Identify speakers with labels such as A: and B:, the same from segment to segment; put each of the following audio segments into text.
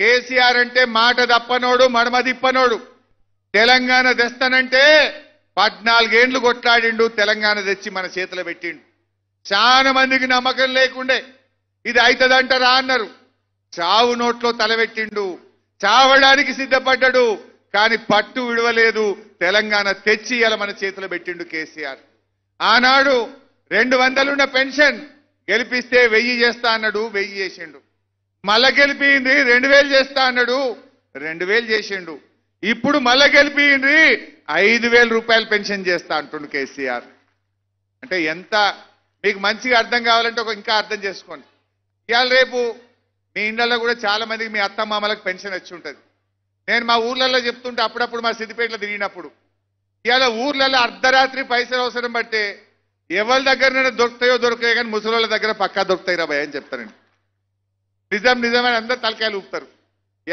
A: కేసీఆర్ అంటే మాట దప్పనోడు మడమ దిప్పనోడు తెలంగాణ తెస్తానంటే పద్నాలుగేండ్లు కొట్లాడిండు తెలంగాణ తెచ్చి మన చేతిలో పెట్టిండు చాలా మందికి నమ్మకం లేకుండే ఇది రా అన్నారు చావు నోట్లో తలబెట్టిండు చావడానికి సిద్ధపడ్డాడు కానీ పట్టు విడవలేదు తెలంగాణ తెచ్చి ఇలా మన చేతిలో పెట్టిండు కేసీఆర్ ఆనాడు రెండు వందలున్న పెన్షన్ గెలిపిస్తే వెయ్యి చేస్తా అన్నాడు వెయ్యి చేసిండు మళ్ళ గెలిపింది రెండు వేలు చేస్తా అన్నాడు రెండు వేలు చేసిండు ఇప్పుడు మళ్ళ గెలిపింది ఐదు వేల రూపాయలు పెన్షన్ చేస్తా అంటుండు కేసీఆర్ అంటే ఎంత మీకు మంచిగా అర్థం కావాలంటే ఒక ఇంకా అర్థం చేసుకోండి ఇవాళ రేపు మీ ఇండ్లలో కూడా చాలా మందికి మీ అత్త మామలకు పెన్షన్ వచ్చి ఉంటుంది నేను మా ఊర్లలో చెప్తుంటే అప్పుడప్పుడు మా సిద్దిపేటలో తిరిగినప్పుడు ఇవాళ ఊర్లలో అర్ధరాత్రి పైసలు అవసరం బట్టే ఎవరి దగ్గరనైనా దొరుకుతాయో దొరుకుతాయో కానీ ముసలి దగ్గర పక్కా దొరుకుతాయి రా అని చెప్తానండి నిజం నిజమని అందరు తలకాయలు ఊపుతారు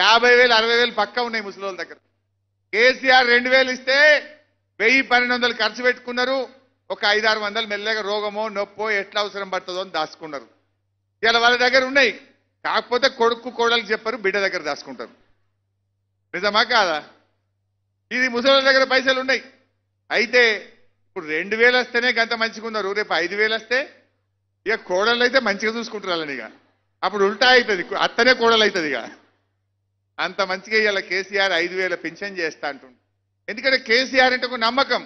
A: యాభై వేలు అరవై వేలు పక్క ఉన్నాయి ముసలి దగ్గర కేసీఆర్ రెండు వేలు ఇస్తే వెయ్యి పన్నెండు వందలు ఖర్చు పెట్టుకున్నారు ఒక ఐదారు వందలు మెల్లగా రోగమో నొప్పో ఎట్లా అవసరం పడుతుందో అని దాచుకున్నారు ఇలా వాళ్ళ దగ్గర ఉన్నాయి కాకపోతే కొడుకు కోడలు చెప్పరు బిడ్డ దగ్గర దాచుకుంటారు నిజమా కాదా ఇది ముసలి దగ్గర పైసలు ఉన్నాయి అయితే ఇప్పుడు రెండు వేలు వస్తేనే గంత మంచిగా ఉన్నారు రేపు ఐదు వేలు వస్తే ఇక కోడళ్ళు అయితే మంచిగా చూసుకుంటారు వాళ్ళని ఇక అప్పుడు ఉల్టా అవుతుంది అత్తనే కూడలు అవుతుంది ఇక అంత మంచిగా ఇవాళ కేసీఆర్ ఐదు వేల పెన్షన్ చేస్తా అంటుండు ఎందుకంటే కేసీఆర్ అంటే ఒక నమ్మకం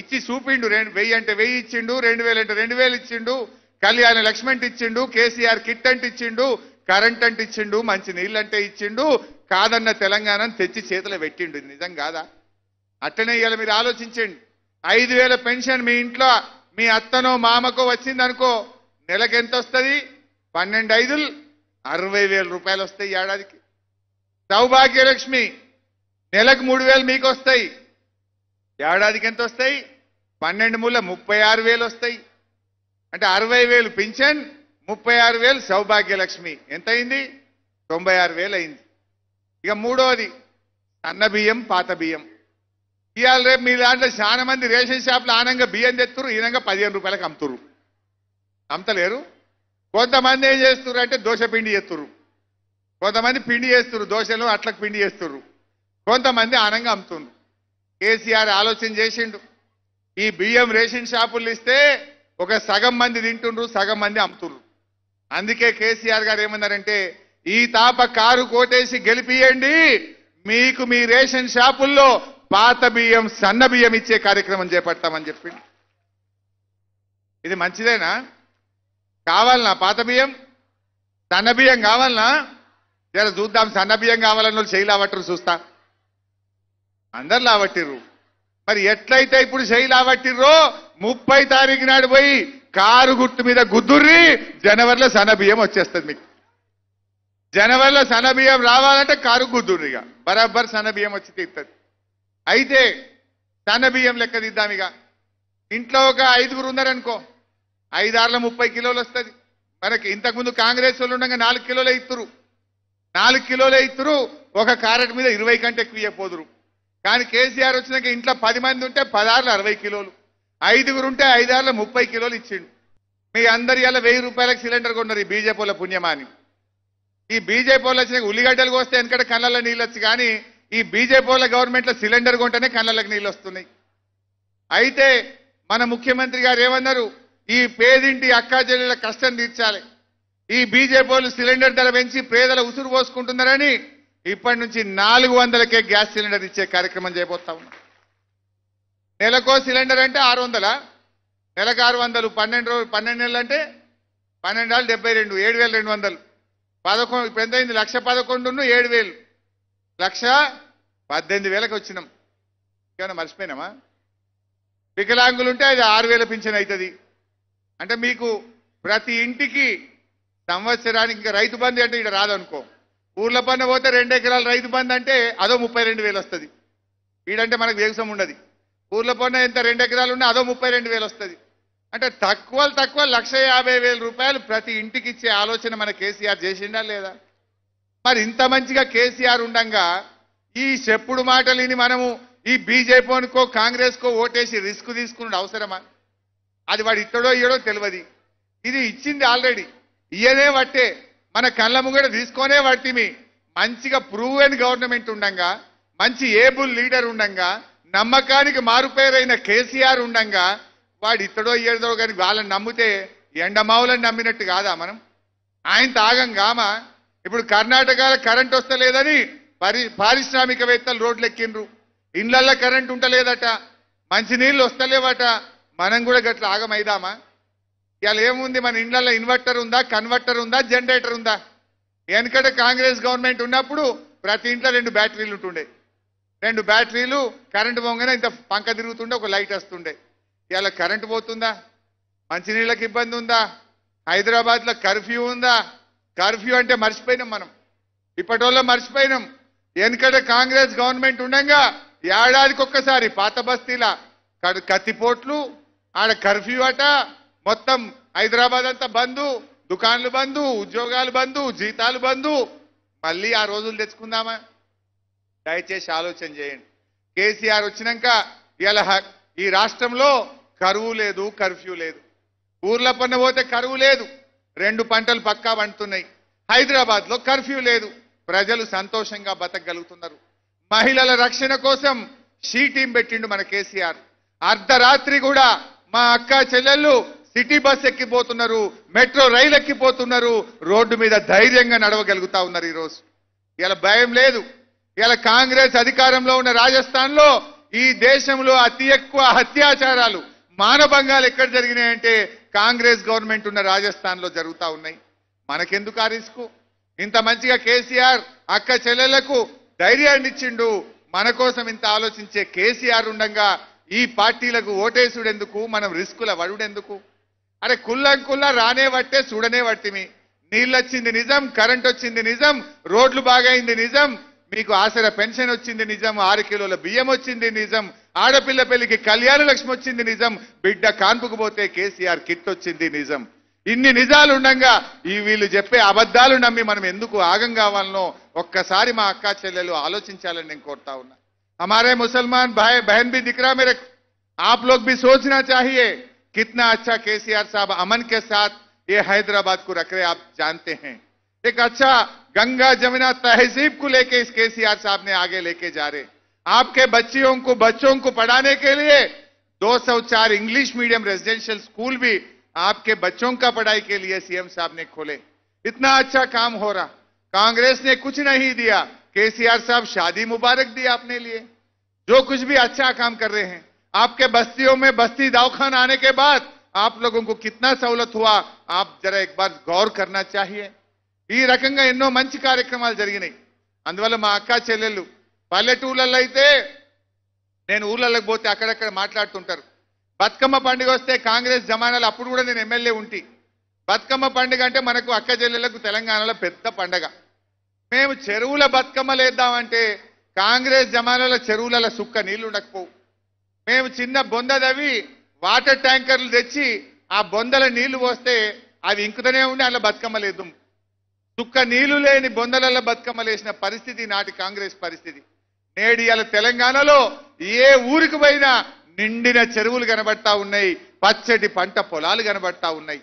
A: ఇచ్చి చూపిండు రెండు వెయ్యి అంటే వెయ్యి ఇచ్చిండు రెండు వేలు అంటే రెండు వేలు ఇచ్చిండు కళ్యాణ లక్ష్మణ్ ఇచ్చిండు కేసీఆర్ కిట్ అంటే ఇచ్చిండు కరెంట్ అంటే ఇచ్చిండు మంచి నీళ్ళంటే ఇచ్చిండు కాదన్న తెలంగాణను తెచ్చి చేతులు పెట్టిండు నిజం కాదా అట్లనే ఇవాళ మీరు ఆలోచించండి ఐదు వేల పెన్షన్ మీ ఇంట్లో మీ అత్తనో మామకో వచ్చిందనుకో నెలకెంత వస్తుంది పన్నెండు ఐదులు అరవై వేల రూపాయలు వస్తాయి ఏడాదికి సౌభాగ్యలక్ష్మి నెలకు మూడు వేలు మీకు వస్తాయి ఏడాదికి ఎంత వస్తాయి పన్నెండు మూల ముప్పై ఆరు వేలు వస్తాయి అంటే అరవై వేలు పింఛన్ ముప్పై ఆరు వేలు సౌభాగ్యలక్ష్మి ఎంత అయింది తొంభై ఆరు వేలు అయింది ఇక మూడవది అన్న బియ్యం పాత బియ్యం ఇవాళ రేపు మీ దాంట్లో చాలా మంది రేషన్ షాప్లో ఆనంగా బియ్యం తెత్తురు ఈనంగా పదిహేను రూపాయలకు అమ్ముతురు అమ్మతలేరు కొంతమంది ఏం చేస్తున్నారు అంటే దోశ పిండి చేస్తున్నారు కొంతమంది పిండి చేస్తున్నారు దోశలు అట్లకు పిండి చేస్తున్నారు కొంతమంది అనంగా అమ్ముతున్నారు కేసీఆర్ ఆలోచన చేసిండు ఈ బియ్యం రేషన్ షాపులు ఇస్తే ఒక సగం మంది తింటుండ్రు సగం మంది అమ్ముతుండ్రు అందుకే కేసీఆర్ గారు ఏమన్నారంటే ఈ తాప కారు కోటేసి గెలిపియండి మీకు మీ రేషన్ షాపుల్లో పాత బియ్యం సన్న బియ్యం ఇచ్చే కార్యక్రమం చేపడతామని చెప్పిండు ఇది మంచిదేనా కావాలనా పాత బియ్యం సన్న బియ్యం కావాలనా జర చూద్దాం సన్న బియ్యం కావాలని వాళ్ళు చేయి చూస్తా అందరు లావట్టిర్రు మరి ఎట్లయితే ఇప్పుడు చేయి లావట్టిర్రో ముప్పై తారీఖు నాడు పోయి కారు గుట్టు మీద గుద్దుర్రి జనవరిలో సన్న బియ్యం వచ్చేస్తుంది మీకు జనవరిలో సన్న బియ్యం రావాలంటే కారు గుద్దుర్రిగా బరాబర్ సన్న బియ్యం వచ్చి తీరుతుంది అయితే సన్న బియ్యం లెక్క దిద్దాం ఇక ఇంట్లో ఒక ఐదుగురు ఉన్నారనుకో ఐదారుల ముప్పై కిలోలు వస్తుంది మనకి ఇంతకుముందు కాంగ్రెస్ వాళ్ళు ఉండగా నాలుగు కిలోలు ఇస్తురు నాలుగు కిలోలే ఇస్తురు ఒక క్యారెట్ మీద ఇరవై కంటే ఎక్కువ ఇవ్వపోదురు కానీ కేసీఆర్ వచ్చినాక ఇంట్లో పది మంది ఉంటే పదార్లు అరవై కిలోలు ఐదుగురు ఉంటే ఐదార్ల ముప్పై కిలోలు ఇచ్చిండు మీ అందరి అలా వెయ్యి రూపాయలకు సిలిండర్ కొన్నారు ఈ బీజేపీల పుణ్యమాని ఈ బీజేపీలో వచ్చిన ఉల్లిగడ్డలు వస్తే వెనకట కళ్ళల్లో నీళ్ళు వచ్చి కానీ ఈ బీజేపీల గవర్నమెంట్లో సిలిండర్ కొంటేనే కళ్ళలకు నీళ్ళు వస్తున్నాయి అయితే మన ముఖ్యమంత్రి గారు ఏమన్నారు ఈ పేదింటి అక్కా చెల్లెల కష్టం తీర్చాలి ఈ బీజేపీ సిలిండర్ ధర పెంచి పేదల ఉసురు పోసుకుంటున్నారని ఇప్పటి నుంచి నాలుగు వందలకే గ్యాస్ సిలిండర్ ఇచ్చే కార్యక్రమం చేయబోతా ఉన్నా నెలకో సిలిండర్ అంటే ఆరు వందల నెలకు ఆరు వందలు పన్నెండు రోజులు పన్నెండు నెలలు అంటే పన్నెండు వేల డెబ్బై రెండు ఏడు వేల రెండు వందలు పదకొండు ఇప్పుడు ఎంత అయింది లక్ష పదకొండును ఏడు వేలు లక్ష పద్దెనిమిది వేలకు వచ్చినాం ఇంకేమైనా మర్చిపోయినామా వికలాంగులు ఉంటే అది ఆరు వేల పింఛన్ అవుతుంది అంటే మీకు ప్రతి ఇంటికి సంవత్సరానికి ఇంకా రైతు బంధు అంటే ఇక్కడ రాదనుకో ఊర్ల పన్ను పోతే రెండు ఎకరాలు రైతు బంధు అంటే అదో ముప్పై రెండు వేలు వస్తుంది వీడంటే మనకు వేగసం ఉండదు ఊర్ల పన్ను ఎంత రెండు ఎకరాలు ఉన్నా అదో ముప్పై రెండు వేలు వస్తుంది అంటే తక్కువ తక్కువ లక్ష యాభై వేల రూపాయలు ప్రతి ఇంటికి ఇచ్చే ఆలోచన మన కేసీఆర్ చేసిండా లేదా మరి ఇంత మంచిగా కేసీఆర్ ఉండంగా ఈ చెప్పుడు మాటలిని మనము ఈ అనుకో కాంగ్రెస్కో ఓటేసి రిస్క్ తీసుకున్న అవసరమా అది వాడు ఇత్తడో ఇయ్యడో తెలియదు ఇది ఇచ్చింది ఆల్రెడీ ఇయ్యదే పట్టే మన కళ్ళ ముంగడ తీసుకొనే పడితే మంచిగా ప్రూవ్ అండ్ గవర్నమెంట్ ఉండంగా మంచి ఏబుల్ లీడర్ ఉండంగా నమ్మకానికి మారుపేరైన కేసీఆర్ ఉండంగా వాడు ఇత్తడో ఇయ్యడో కానీ వాళ్ళని నమ్మితే ఎండమావులను నమ్మినట్టు కాదా మనం ఆయన తాగం కామా ఇప్పుడు కర్ణాటకలో కరెంట్ వస్తలేదని పరి పారిశ్రామికవేత్తలు రోడ్లు ఎక్కిండ్రు ఇండ్లల్లో కరెంట్ మంచి నీళ్ళు వస్తలేవట మనం కూడా గట్లా ఆగమైదామా ఇవాళ ఏముంది మన ఇండ్లలో ఇన్వర్టర్ ఉందా కన్వర్టర్ ఉందా జనరేటర్ ఉందా వెనకట కాంగ్రెస్ గవర్నమెంట్ ఉన్నప్పుడు ప్రతి ఇంట్లో రెండు బ్యాటరీలు ఉంటుండే రెండు బ్యాటరీలు కరెంటు పోగానే ఇంత పంక తిరుగుతుండే ఒక లైట్ వస్తుండే ఇవాళ కరెంటు పోతుందా మంచినీళ్ళకి ఇబ్బంది ఉందా హైదరాబాద్లో కర్ఫ్యూ ఉందా కర్ఫ్యూ అంటే మర్చిపోయినాం మనం ఇప్పటి వల్ల మర్చిపోయినాం వెనకట కాంగ్రెస్ గవర్నమెంట్ ఉండగా ఏడాదికి ఒక్కసారి పాత బస్తీల కత్తిపోట్లు ఆడ కర్ఫ్యూ అట మొత్తం హైదరాబాద్ అంతా బంధు దుకాన్లు బంధు ఉద్యోగాలు బంధు జీతాలు బంధు మళ్ళీ ఆ రోజులు తెచ్చుకుందామా దయచేసి ఆలోచన చేయండి కేసీఆర్ వచ్చినాక ఇలా ఈ రాష్ట్రంలో కరువు లేదు కర్ఫ్యూ లేదు ఊర్ల పన్న పోతే కరువు లేదు రెండు పంటలు పక్కా పండుతున్నాయి హైదరాబాద్లో కర్ఫ్యూ లేదు ప్రజలు సంతోషంగా బతకగలుగుతున్నారు మహిళల రక్షణ కోసం షీ టీం పెట్టిండు మన కేసీఆర్ అర్ధరాత్రి కూడా మా అక్క చెల్లెళ్ళు సిటీ బస్ ఎక్కిపోతున్నారు మెట్రో రైలు ఎక్కిపోతున్నారు రోడ్డు మీద ధైర్యంగా నడవగలుగుతా ఉన్నారు ఈరోజు ఇలా భయం లేదు ఇలా కాంగ్రెస్ అధికారంలో ఉన్న రాజస్థాన్లో ఈ దేశంలో అతి ఎక్కువ అత్యాచారాలు మానభంగాలు ఎక్కడ జరిగినాయంటే కాంగ్రెస్ గవర్నమెంట్ ఉన్న రాజస్థాన్లో జరుగుతూ ఉన్నాయి మనకెందుకు ఆ రిస్క్ ఇంత మంచిగా కేసీఆర్ అక్క చెల్లెళ్లకు ధైర్యాన్ని ఇచ్చిండు మన కోసం ఇంత ఆలోచించే కేసీఆర్ ఉండగా ఈ పార్టీలకు ఓటేసుడెందుకు మనం రిస్కుల వడుడెందుకు అరే కుల్లం కుల్ల రానే వట్టే చూడనే పట్టిమి నీళ్ళొచ్చింది నిజం కరెంట్ వచ్చింది నిజం రోడ్లు బాగైంది నిజం మీకు ఆసర పెన్షన్ వచ్చింది నిజం ఆరు కిలోల బియ్యం వచ్చింది నిజం ఆడపిల్ల పెళ్లికి కళ్యాణ లక్ష్మి వచ్చింది నిజం బిడ్డ కాన్పుకు పోతే కేసీఆర్ కిట్ వచ్చింది నిజం ఇన్ని నిజాలు ఉండగా ఈ వీళ్ళు చెప్పే అబద్ధాలు నమ్మి మనం ఎందుకు ఆగం కావాలనో ఒక్కసారి మా అక్కా చెల్లెలు ఆలోచించాలని నేను కోరుతా ఉన్నా हमारे मुसलमान भाई बहन भी दिख रहा मेरे आप लोग भी सोचना चाहिए कितना अच्छा केसीआर साहब अमन के साथ ये हैदराबाद को रख रहे आप जानते हैं एक अच्छा गंगा जमुना तहजीब को लेके इस केसीआर साहब ने आगे लेके जा रहे आपके बच्चियों को बच्चों को पढ़ाने के लिए 204 इंग्लिश मीडियम रेजिडेंशियल स्कूल भी आपके बच्चों का पढ़ाई के लिए सीएम साहब ने खोले इतना अच्छा काम हो रहा कांग्रेस ने कुछ नहीं दिया केसीआर साहब शादी मुबारक दी आपने लिए जो कुछ भी अच्छा काम कर रहे हैं आपके बस्तियों में बस्ती दावखान आने के बाद आप लोगों को कितना सहूलत हुआ आप जरा एक बार गौर करना चाहिए एनो मंच कार्यक्रम जरिए अंदव अखा चलू पलटूलते नैन ऊर्जे अटाड़ी बतकम पंडे कांग्रेस जमाना अब नमल्ले उ बतकम पंडे मन को अखचेल को तेलंगा మేము చెరువుల బతుకమ్మలేద్దామంటే కాంగ్రెస్ జమానాల చెరువుల సుక్క నీళ్లు ఉండకపోవు మేము చిన్న బొంద వాటర్ ట్యాంకర్లు తెచ్చి ఆ బొందల నీళ్లు పోస్తే అవి ఇంకుతనే ఉండి అలా బతుకమ్మలేదు సుక్క నీళ్లు లేని బొందలలో బతుకమ్మలేసిన పరిస్థితి నాటి కాంగ్రెస్ పరిస్థితి నేడు ఇలా తెలంగాణలో ఏ ఊరికి పోయినా నిండిన చెరువులు కనబడతా ఉన్నాయి పచ్చటి పంట పొలాలు కనబడతా ఉన్నాయి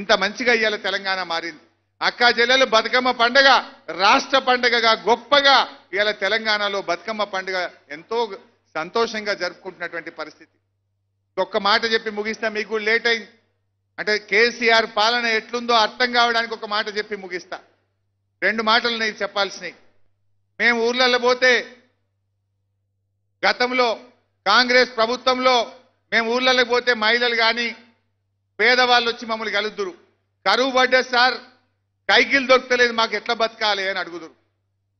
A: ఇంత మంచిగా ఇవాళ తెలంగాణ మారింది అక్కా జిల్లాలో బతుకమ్మ పండుగ రాష్ట్ర పండుగగా గొప్పగా ఇలా తెలంగాణలో బతుకమ్మ పండుగ ఎంతో సంతోషంగా జరుపుకుంటున్నటువంటి పరిస్థితి ఒక్క మాట చెప్పి ముగిస్తా మీకు లేట్ అయింది అంటే కేసీఆర్ పాలన ఎట్లుందో అర్థం కావడానికి ఒక మాట చెప్పి ముగిస్తా రెండు మాటలు నీకు చెప్పాల్సినవి మేము ఊర్లలో పోతే గతంలో కాంగ్రెస్ ప్రభుత్వంలో మేము ఊర్లలో పోతే మహిళలు కానీ పేదవాళ్ళు వచ్చి మమ్మల్ని కలుద్దురు కరువు పడ్డ సార్ కైకిలు దొరకలేదు మాకు ఎట్లా బతకాలి అని అడుగుదురు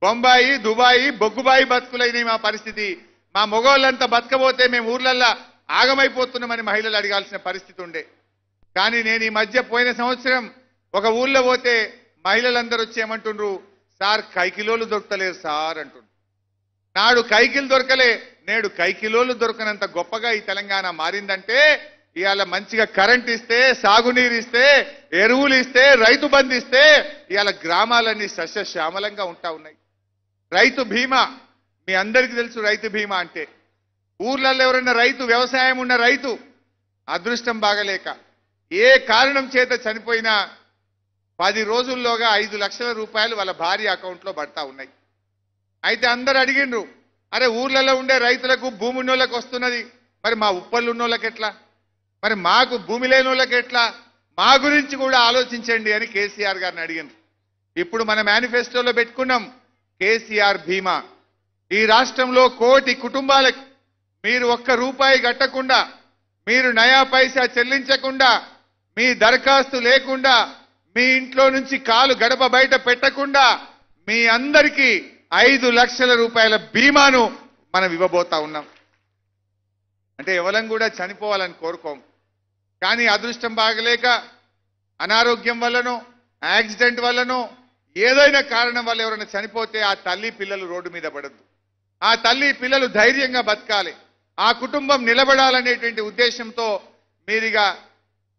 A: బొంబాయి దుబాయి బొగ్గుబాయి బతుకులైన మా పరిస్థితి మా మొగోళ్ళంతా బతకపోతే మేము ఊర్లల్లో ఆగమైపోతున్నామని మహిళలు అడగాల్సిన పరిస్థితి ఉండే కానీ నేను ఈ మధ్య పోయిన సంవత్సరం ఒక ఊళ్ళో పోతే మహిళలందరూ వచ్చి ఏమంటుండ్రు సార్ కైకిలోలు దొరకలేదు సార్ అంటుండ్రు నాడు కైకిలు దొరకలే నేడు కైకిలోలు దొరకనంత గొప్పగా ఈ తెలంగాణ మారిందంటే ఇవాళ మంచిగా కరెంట్ ఇస్తే సాగునీరు ఇస్తే ఎరువులు ఇస్తే రైతు బంధు ఇస్తే ఇవాళ గ్రామాలన్నీ సస్యశ్యామలంగా ఉంటా ఉన్నాయి రైతు బీమా మీ అందరికీ తెలుసు రైతు బీమా అంటే ఊర్లలో ఎవరైనా రైతు వ్యవసాయం ఉన్న రైతు అదృష్టం బాగలేక ఏ కారణం చేత చనిపోయినా పది రోజుల్లోగా ఐదు లక్షల రూపాయలు వాళ్ళ భార్య అకౌంట్లో పడతా ఉన్నాయి అయితే అందరు అడిగిండ్రు అరే ఊర్లలో ఉండే రైతులకు భూమి ఉన్నోళ్ళకి వస్తున్నది మరి మా ఉప్పళ్ళు ఉన్నోళ్ళకి ఎట్లా మరి మాకు భూమి లేని వాళ్ళకి ఎట్లా మా గురించి కూడా ఆలోచించండి అని కేసీఆర్ గారిని అడిగింది ఇప్పుడు మన మేనిఫెస్టోలో పెట్టుకున్నాం కేసీఆర్ భీమా ఈ రాష్ట్రంలో కోటి కుటుంబాలకు మీరు ఒక్క రూపాయి కట్టకుండా మీరు నయా పైసా చెల్లించకుండా మీ దరఖాస్తు లేకుండా మీ ఇంట్లో నుంచి కాలు గడప బయట పెట్టకుండా మీ అందరికీ ఐదు లక్షల రూపాయల బీమాను మనం ఇవ్వబోతా ఉన్నాం అంటే ఎవరం కూడా చనిపోవాలని కోరుకోం కానీ అదృష్టం బాగలేక అనారోగ్యం వల్లనో యాక్సిడెంట్ వల్లనో ఏదైనా కారణం వల్ల ఎవరైనా చనిపోతే ఆ తల్లి పిల్లలు రోడ్డు మీద పడద్దు ఆ తల్లి పిల్లలు ధైర్యంగా బతకాలి ఆ కుటుంబం నిలబడాలనేటువంటి ఉద్దేశంతో మీరుగా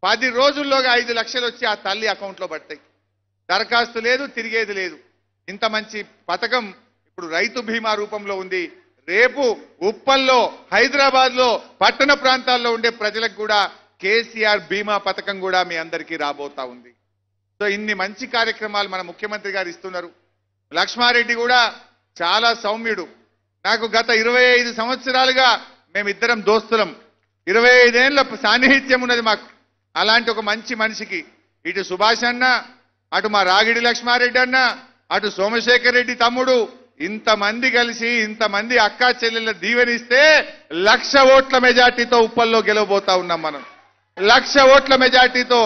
A: పది రోజుల్లోగా ఐదు లక్షలు వచ్చి ఆ తల్లి అకౌంట్లో పడతాయి దరఖాస్తు లేదు తిరిగేది లేదు ఇంత మంచి పథకం ఇప్పుడు రైతు బీమా రూపంలో ఉంది రేపు ఉప్పల్లో హైదరాబాద్లో పట్టణ ప్రాంతాల్లో ఉండే ప్రజలకు కూడా కేసీఆర్ బీమా పథకం కూడా మీ అందరికీ రాబోతా ఉంది సో ఇన్ని మంచి కార్యక్రమాలు మన ముఖ్యమంత్రి గారు ఇస్తున్నారు లక్ష్మారెడ్డి కూడా చాలా సౌమ్యుడు నాకు గత ఇరవై ఐదు సంవత్సరాలుగా మేమిద్దరం దోస్తులం ఇరవై ఐదేళ్ల సాన్నిహిత్యం ఉన్నది మాకు అలాంటి ఒక మంచి మనిషికి ఇటు సుభాష్ అన్న అటు మా రాగిడి లక్ష్మారెడ్డి అన్న అటు సోమశేఖర్ రెడ్డి తమ్ముడు ఇంతమంది కలిసి ఇంతమంది అక్కా చెల్లెళ్ళ దీవెనిస్తే లక్ష ఓట్ల మెజార్టీతో ఉప్పల్లో గెలవబోతా ఉన్నాం మనం లక్ష ఓట్ల మెజార్టీతో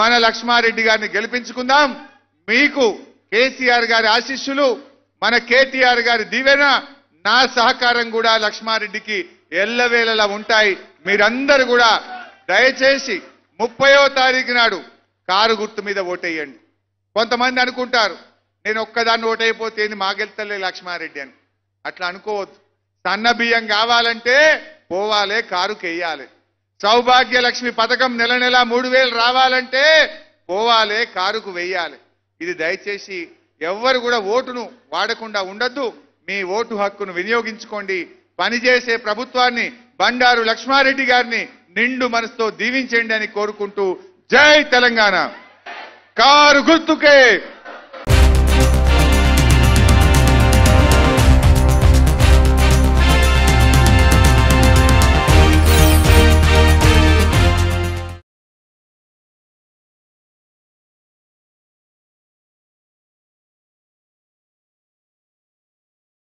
A: మన లక్ష్మారెడ్డి గారిని గెలిపించుకుందాం మీకు కేసీఆర్ గారి ఆశీస్సులు మన కేటీఆర్ గారి దీవెన నా సహకారం కూడా లక్ష్మారెడ్డికి ఎల్లవేళలా ఉంటాయి మీరందరూ కూడా దయచేసి ముప్పయో తారీఖు నాడు కారు గుర్తు మీద ఓటేయండి కొంతమంది అనుకుంటారు నేను ఒక్కదాన్ని ఓటైపోతే ఏంది గెలుతలే లక్ష్మారెడ్డి అని అట్లా అనుకోవద్దు సన్న బియ్యం కావాలంటే పోవాలి కారుకి వేయాలి సౌభాగ్యలక్ష్మి పథకం నెల నెల మూడు వేలు రావాలంటే పోవాలి కారుకు వెయ్యాలి ఇది దయచేసి ఎవ్వరు కూడా ఓటును వాడకుండా ఉండద్దు మీ ఓటు హక్కును వినియోగించుకోండి పనిచేసే ప్రభుత్వాన్ని బండారు లక్ష్మారెడ్డి గారిని నిండు మనసుతో దీవించండి అని కోరుకుంటూ జై తెలంగాణ కారు గుర్తుకే